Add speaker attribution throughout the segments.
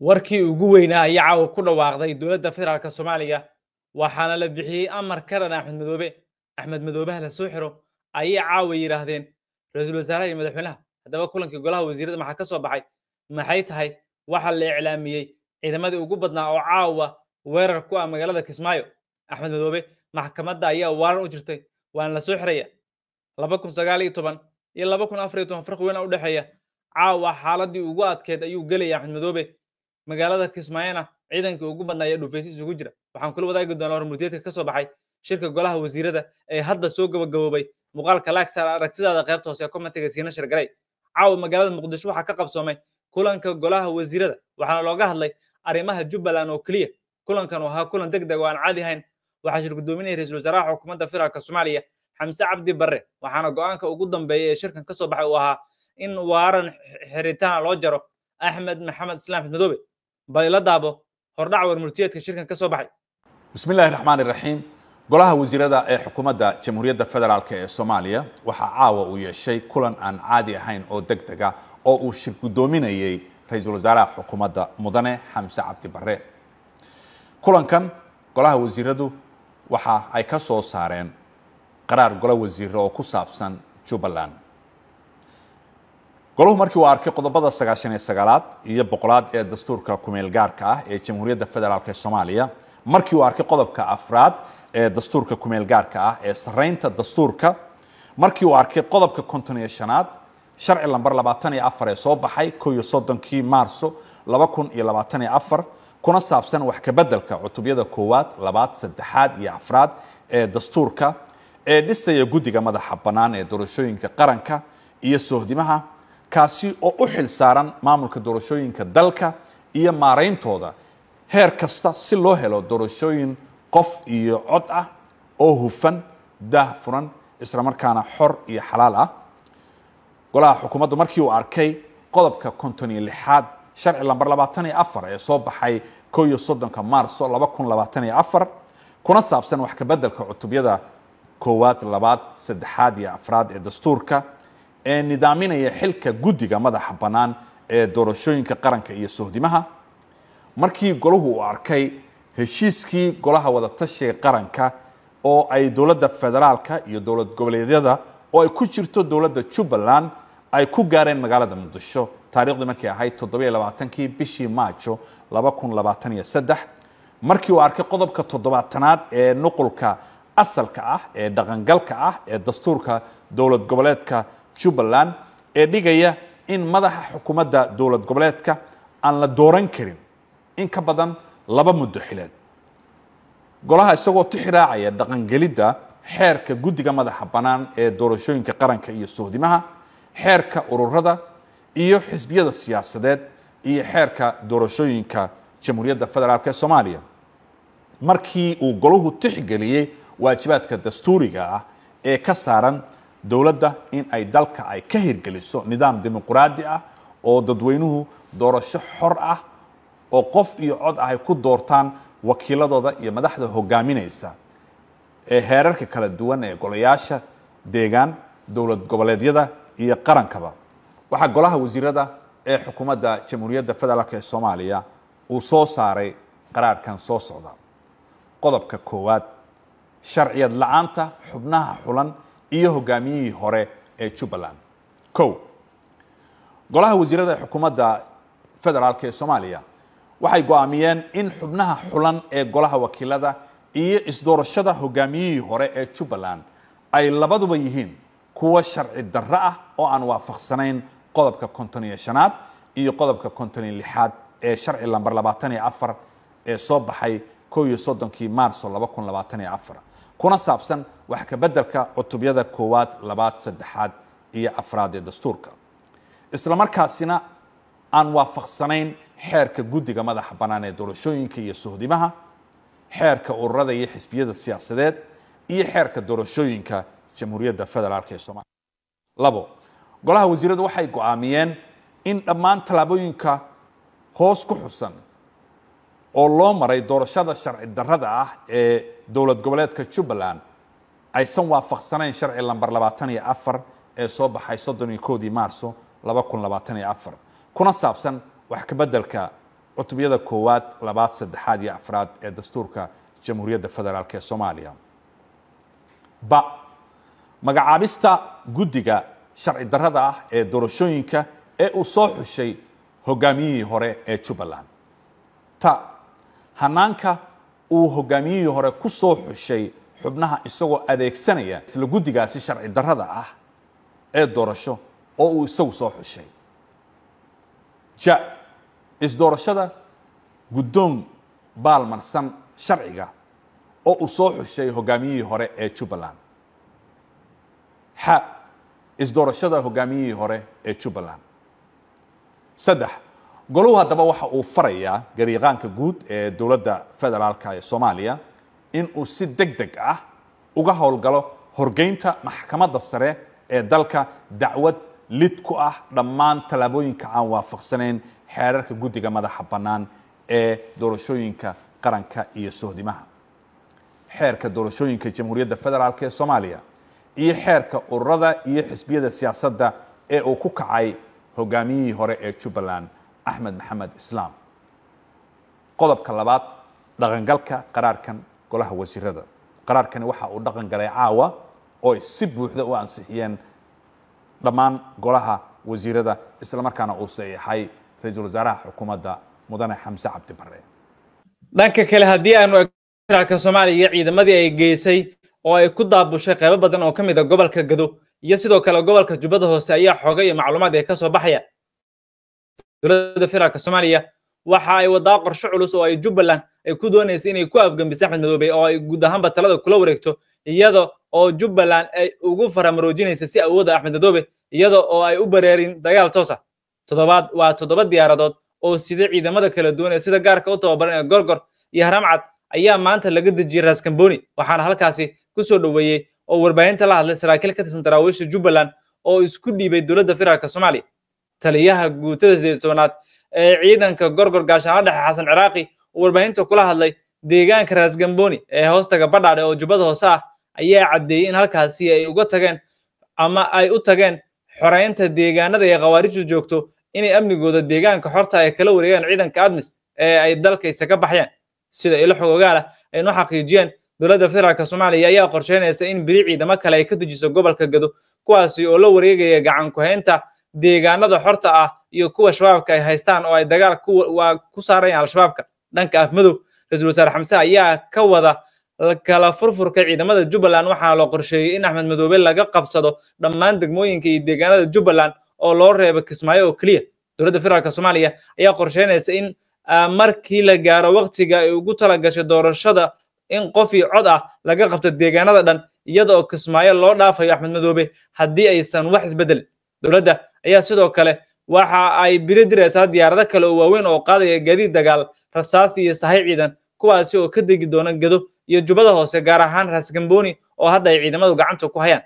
Speaker 1: warkii ugu weynaa ayaa caawa ku dhawaaqday dowladda federaalk soomaaliya waxaana la bixiyey amar ka dhan axmed madoobe axmed madoobaha la soo xiro ayay caawa yidhaahdeen ra-iisul wasaaraha iyo madaxweynaha haddaba kulankii golaha wasiirada maxaa ka soo baxay maxay tahay waxaa la iclaamiyey ciidamadii ugu badnaa oo caawa weerar ku ah magaalada kismaayo axmed madoobe maxkamadda ayaa waarar u jirtay waana la soo xiraya laba kun sagaal iyo toban iyo laba kun afar iyo toban farqi weyn u dhexeeya caawa xaaladii ugu adkeed ayuu gelaya axmed madoobe magaalada kismaayona ciidankii ugu badnaa ayaa dhuufaysa isugu jira waxaan kula wadaagi doonaa hormurteedka ka soo baxay shirka golaha wasiirada ee hadda soo gabagaboobay muuqaalka lagsar aragtidaada qaybta hoose ee commentiga siina shargalay caawa magaalada muqdisho waxaa ka qabsoomay kulanka golaha wasiirada waxaana looga hadlay arrimaha jubbaland oo keliya kulankan oo ahaa kulan deg deg oo aan caadi hayn waxaa shir guddoominaya ra-iisul wasaaraha xukuumadda federaalka soomaaliya xamse cabdi barre waxaana go'aanka ugu dambeeya ee shirkan ka soo baxay uu ahaa in waaran xiritaan loo jaro axmed maxamed islaam xmed bal ila daabo hordhac war murtiyeedka shirkan ka soo baxay
Speaker 2: bismillahi raxmaan iraxiim golaha wasiirada ee xukuumadda jamhuuriyadda federaalk ee soomaaliya waxaa caawa uu yeeshay kulan aan caadi ahayn oo deg dega ah oo uu shir guddoominayey ra-iisul wasaaraha xukuumadda mudane xamse cabdi kulankan golaha wasiiradu waxa ay ka soo saareen qaraar gola wasiire oo ku saabsan jubbaland golahu markii uu arkay qodobada sagaashan iyo sagaalaad iyo boqolaad ee dastuurka kumeelgaarka ah ee jamhuuriyadda federaalk ee soomaaliya markii uu arkay qodobka afraad ee dastuurka kumeelgaarka ah ee saraynta dastuurka markii uu arkay qodobka konton iyo shanaad sharci lamber labaatan iyo afar ee soo baxay ko soddonkii maarso laba kun iyo labaatan iyo afar kuna saabsan wax kabeddelka cutubyada koowaad labaad saddexaad iyo afraad ee dastuurka ee dhisaya guddiga madaxa bannaan ee doorashooyinka qaranka iyo sohdimaha kaasi oo u xil saaran maamulka doorashooyinka dalka iyo maarayntooda heer kasta si loo helo doorashooyin qof iyo cod ah oo hufan daah furan isla markaana xor iyo xalaal ah golaha xukuumaddu markii uu arkay qodobka konton iyo lixaad sharci lambar labaatan iyo afar ee soo baxay ko soddonka maarso laba kun labaatan iyo afar kuna saabsan wax kabeddelka cutubyada koowaad labaad saddexaad iyo afraad ee dastuurka ee nidaaminaya xilka guddiga madaxa bannaan ee doorashooyinka qaranka iyo sohdimaha markii golahu uu arkay heshiiskii golaha wadatashiga qaranka oo ay dowladda federaalka iyo dowlad goboleedyada oo ay ku jirto dowladda jubbaland ay ku gaareen magaalada muqdisho taariikhdii markay ahayd toddobiyo labaatankii bishii maajo laba kun labaatan iyo saddex markii uu arkay qodobka toddobaatanaad ee nuqulka asalka ah ee dhaqangalka ah ee dastuurka dowlad goboleedka jubbaland ee dhigaya in madaxa xukuumadda dowlad goboleedka aan la dooran karin in ka badan laba muddo xileed golaha isagoo tixiraacaya dhaqangelidda xeerka guddiga madaxa bannaan ee doorashooyinka qaranka iyo suhdimaha xeerka ururada iyo xisbiyada siyaasadeed iyo xeerka doorashooyinka jamhuuriyadda federaalk ee soomaaliya markii uu golahu tixgeliyey waajibaadka dastuuriga ah ee ka saaran dowladda in ay dalka ay ka hirgeliso nidaam dimuqraadi ah oo dadweynuhu doorasho xor ah oo qof iyo cod ahay ku doortaan wakiiladooda iyo madaxda hogaaminaysa ee heerarka kala duwan ee golayaasha deegaan dowlad goboleedyada iyo qarankaba waxaa golaha wasiirada ee xukuumadda jamhuuriyadda federaalk ee soomaaliya uu soo saaray qaraarkan soo socda qodobka koowaad sharciyad la-aanta xubnaha xulan iyo hogaamiyihii hore ee jubbaland o golaha wasiirada xukuumadda federaalk ee soomaaliya waxay go-aamiyeen in xubnaha xulan ee golaha wakiilada iyo isdoorashada hogaamiyihii hore ee jubbaland ay labaduba yihiin kuwa sharci darro ah oo aan waafaqsanayn qodobka konton iyo shanaad iyo qodobka konton iyo lixaad ee sharci lamber labaatan iyo afar ee soo baxay ko iyo soddonkii maarso laba kun labaatan iyo afar kuna saabsan wax ka kabedelka cutubyada koowaad labaad saddexaad iyo afraad ee dastuurka islamarkaasina aan waafaqsanayn xeerka guddiga madaxa bannaan ee doorashooyinka iyo sohdimaha xeerka ururada iyo xisbiyada siyaasadeed iyo xeerka doorashooyinka jamhuuriyadda federaalk ee soomaaliya labo golaha wasiiradu waxay go-aamiyeen in dhammaan tallaabooyinka hoos ku xusan oo loo maray doorashada sharci darada ah ee dowlad goboleedka jubbaland aysan waafaqsanayn sharci lamber labaatan iyo afar ee soo baxay soddon iyo koodii maarso laba kun labaatan iyo afar kuna saabsan wax kabeddelka cutubyada koowaad labaad saddexaad iyo afraad ee dastuurka jamhuuriyadda federaalk ee soomaaliya b magacaabista guddiga sharci darada ah ee doorashooyinka ee uu soo xushay hogaamiyihii hore ee jubbaland ta hanaanka uu hogaamiyihii hore ku soo xushay xubnaha isagoo adeegsanaya isla guddigaasi sharci darrada ah ee doorasho oo uu isagu soo xushay ja isdoorashada guddoon baal marsan sharciga oo uu soo xushay hogaamiyihii hore ee jubbaland xa isdoorashada hogaamiyihii hore ee jubbaland saddex golow haddaba waxa uu farayaa gariiqaanka guud ee dowladda federaalka ee soomaaliya in uu si deg deg ah uga howlgalo horgeynta maxkamadda sare ee dalka dacwad lid ku ah dhammaan tallaabooyinka aan waafaqsanayn xeerarka guddiga madaxa bannaan ee doorashooyinka qaranka iyo sohdimaha xeerka doorashooyinka jamhuuriyadda federaalk ee soomaaliya iyo xeerka ururada iyo xisbiyada siyaasadda ee uu ku kacay hogaamiyihii hore ee jubbaland axmed maxamed islaam qodobka labaad dhaqangalka qaraarkan golaha wasiirada qaraarkani waxa uu dhaqan galay caawa oo ay si buuxda u ansixiyeen dhammaan golaha wasiirada isla markaana uu saxiixay ra-iisul wasaaraha xukuumadda mudane xamse cabdi
Speaker 1: dhanka kale haddii aanu ka soomaaliya iyo ciidamadii ay geysay oo ay ku daabushay qaybo badan oo ka mid a ah gobolka gado iyo sidoo kale gobolka jubbada hoose ayaa xogay iyo macluumaad ee ka soo baxaya dowladda federaalk soomaaliya waxa ay wadaa qorsho culus oo ay jubbaland ay ku doonaysa inay ku afgembiso axmed madoobe oo ay guud ahaanba talada kula wareegto iyada oo jubbaland ay ugu faramaroojinaysa si awoodda axmed madoobe iyada oo ay u bareerin dagaal toosa ah. toddobaad waa toddoba diyaaradood oo sida ciidamada kala duwan ee sida gaarka u tababaran ee gorgor iyo haramcad ayaa maanta laga dejiyey raas waxaana halkaasi ku soo dhoweeyey oo warbaahinta la hadlay saraakiil ka tirsan daraawiisha jubbaland oo isku dhiibay dowladda federaalk soomaaliya taliyaha guutada sideed tobanaad ee ciidanka gorgor gaashaana dhexe xasan ciraaqi oo warbaahinta kula hadlay deegaanka raasgambooni ee hoostaga badhaadhe oo jubbada hoose ah ayaa caddeeyey in halkaasi ay uga tageen ama ay u tageen xoraynta deegaanada ee khawaariju joogto inay amnigooda deegaanka xorta ay kala wareegaan ciidanka admis ee ay dalkaysa ka baxyaan sida ilo xog ogaalah aynu xaqiijiyeen dowladda federaalka soomaaliya ayaa qorsheynaysa in biri ciidamo kale ay ka dejiso gobolka gado kuwaasi oo la wareegaya gacan ku haynta deegaanada xorta ah iyo kuwa shabaabka ay haystaan oo ay dagaal ku saarayan al-shabaabka dhanka afmadow ra-isul wasaare xamse ayaa ka wada kala furfurka ciidamada jubbaland waxaana loo qorsheeyey in axmed madoobe laga qabsado dhammaan degmooyinka iyo deegaanada jubbaland oo loo reebo kismaayo oo keliya dowladda federaalk soomaaliya ayaa qorsheynaysa in ah, markii la gaaro waqtiga ay ugu tala gashay doorashada in qof cod ah laga qabto deegaanada dhan iyada kismaayo loo dhaafayo axmed madoobe haddii aysan wax isbeddelin dowladda ayaa sidoo kale waxa ay bilo diraysaa diyaarado kale oo waaweyn oo qaadaya gaadiid dagaal rasaas iyo sahay ciidan kuwaasi oo ka degi doona gedo iyo jubbada hoose gaar ahaan raasgamboni oo hadda ay ciidamadu gacanta ku hayaan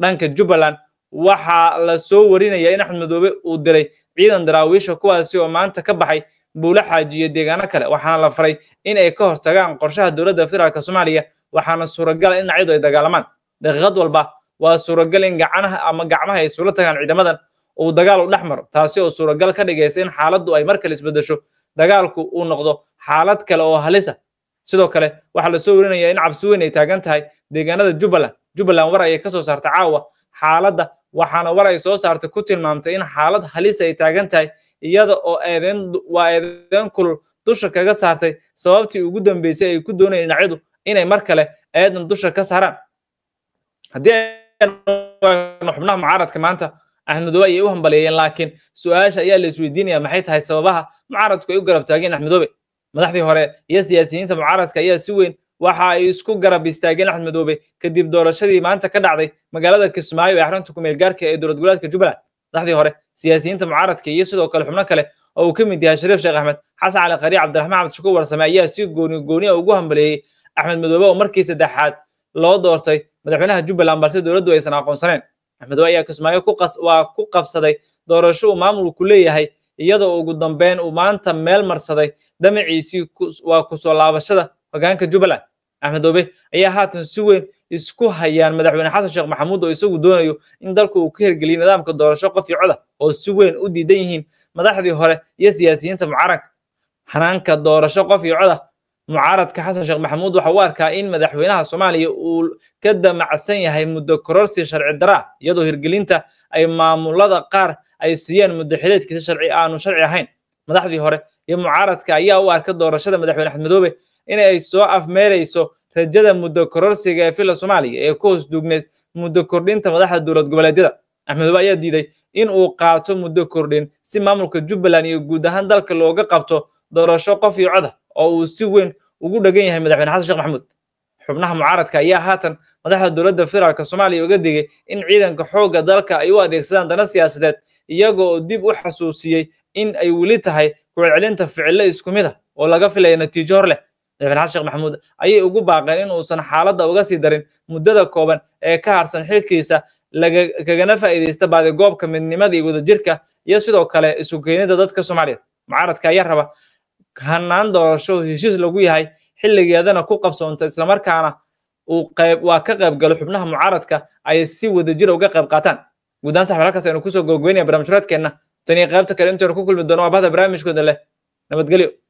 Speaker 1: dhanka jubbaland waxaa la soo warinaya in axmed madoobe uu diray ciidan daraawiisha kuwaasi oo maanta ka baxay buulo xaaji iyo deegaano kale waxaana la faray in ay ka hortagaan qorshaha dowladda federaalk soomaaliya waxaana suuragal in nacyadu ay dagaalamaan daqiiqad walba waa suuragal in gacanaha ama gacmaha ay suula tagaan ciidamadan uu dagaal u dhex maro taasi oo suuragal ka dhigaysa in xaaladdu ay mar kale isbeddesho dagaalku uu noqdo xaalad kale oo halisa sidoo kale waxaa lasoo werinaya in cabsi weyn ay taagan tahay deegaanada jubbaland jubbaland war ayay ka soo saarta caawa xaaladda waxaana war ay soo saartay ku tilmaamtay in xaalad halisa ay taagan tahay iyada oo eedeen waa eedeen kulul dusha kaga saartay sababtii ugu dambeysay ay ku doonayeen dhinacyadu inay mar kale eedan dusha ka saaraan haddii xubnaha mucaaradka maanta axmedoobe ayay u hambaleeyeen laakiin su-aasha ayaa la isweydiinaya maxay tahay sababaha mucaaradku ay u garab taageen axmedoobe madaxdii hore iyo siyaasiyiinta mucaaradka ayaa si weyn waxa ay isku garab istaageen axmedoobe kadib doorashadii maanta ka dhacday magaalada kismaayo ee xarunta kumeelgaarka ee dowlad goboleedka jubbaland madaxdii hore siyaasiyiinta mucaaradka iyo sidoo kale xubno kale oo uu ka mid yahay shariif sheekh axmed xasan cali qari cabdiraxmaan cabdi shukuur warsame ayaa si gooni gooniya ah ugu hambaleeyey axmed madoobe oo markii saddexaad loo doortay madaxweynaha jubbaland balse dowladdu aysan aqoonsanayn axmed ayaa kismaayo waa ku qabsaday doorasho uu maamulku leeyahay iyadoo ugu dambeyn uu maanta meel marsaday damaciisii waa kusoo laabashada hogaanka jubbaland axmed ayaa haatan si weyn isku hayaan madaxweyne xasan sheekh maxamuud oo isagu doonayo in dalku uu ka hirgeliyo nidaamka doorasho qof iyo coda oo si weyn u diidan yihiin madaxdii hore iyo siyaasiyiinta mucaranka hanaanka doorasho qof iyo coda mucaaradka xasan sheekh maxamuud waxa u arkaa in madaxweynaha soomaaliya uu ka damacsan yahay muddo kororsi sharci daraa iyadoo hirgelinta ay maamulada qaar ay siiyeen muddo xileedkiisa sharci aanu sharci ahayn madaxdii hore iyo mucaaradka ayaa u arka doorashada madaxweyne axmed madoobe in ay soo afmeerayso rajada muddo kororsiga ee fila soomaaliya ee ku hoos duugneed muddo kordhinta madaxda dowlad goboleedyada axmed ayaa diiday in uu qaato muddo kordhin si maamulka jubbaland iyo guud ahaan dalka looga qabto doorasho qof iyo coda oo uu si weyn ugu dhegan yahay madaxweyne xasan sheekh maxamuud xubnaha mucaaradka ayaa haatan madaxda dowladda federaalka soomaaliya uga digay in ciidanka xoogga dalka ay u adeegsadaan dana siyaasadeed iyaga oo dib u xasuusiyey in ay weli tahay kucelcelinta ficillo isku mid a ah oo laga filaya natiijo hor leh madaxweyne xasan sheekh maxamuud ayay ugu baaqeen in uusan xaaladda uga sii darin muddada kooban ee ka harsan xilkiisa kagana faa'iidaysta baadigoobka midnimada iyo wadajirka iyo sidoo kale isu keenida dadka soomaaliyeed mucaaradka ayaa raba hanaan doorasho heshiis lagu yahay xilligeedana ku qabsoonto islamarkaana uu qayb waa ka qayb galo xubnaha mucaaradka ay si wadajira ah uga qayb qaataan guudaan saxib halkaas aynu kusoo gogoynaya barnaamij horeedkeenna taniyo qaybta kale intaynu ku kulmi doono waa bahda barnaamijkooda leh nabadgelyo